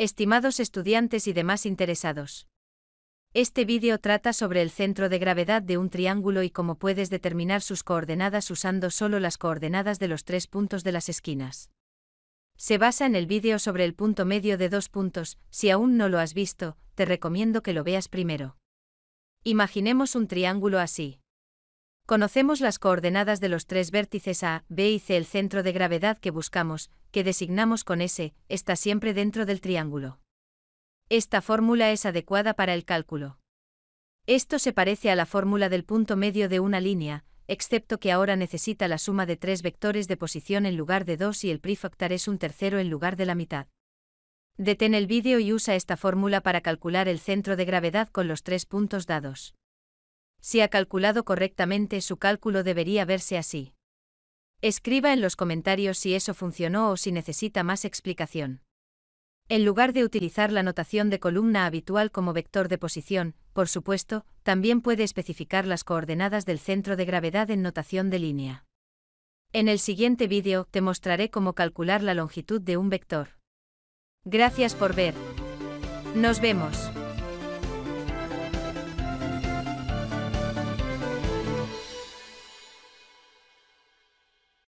Estimados estudiantes y demás interesados. Este vídeo trata sobre el centro de gravedad de un triángulo y cómo puedes determinar sus coordenadas usando solo las coordenadas de los tres puntos de las esquinas. Se basa en el vídeo sobre el punto medio de dos puntos, si aún no lo has visto, te recomiendo que lo veas primero. Imaginemos un triángulo así. Conocemos las coordenadas de los tres vértices A, B y C. El centro de gravedad que buscamos, que designamos con S, está siempre dentro del triángulo. Esta fórmula es adecuada para el cálculo. Esto se parece a la fórmula del punto medio de una línea, excepto que ahora necesita la suma de tres vectores de posición en lugar de dos y el prefactor es un tercero en lugar de la mitad. Detén el vídeo y usa esta fórmula para calcular el centro de gravedad con los tres puntos dados. Si ha calculado correctamente su cálculo debería verse así. Escriba en los comentarios si eso funcionó o si necesita más explicación. En lugar de utilizar la notación de columna habitual como vector de posición, por supuesto, también puede especificar las coordenadas del centro de gravedad en notación de línea. En el siguiente vídeo te mostraré cómo calcular la longitud de un vector. Gracias por ver. Nos vemos.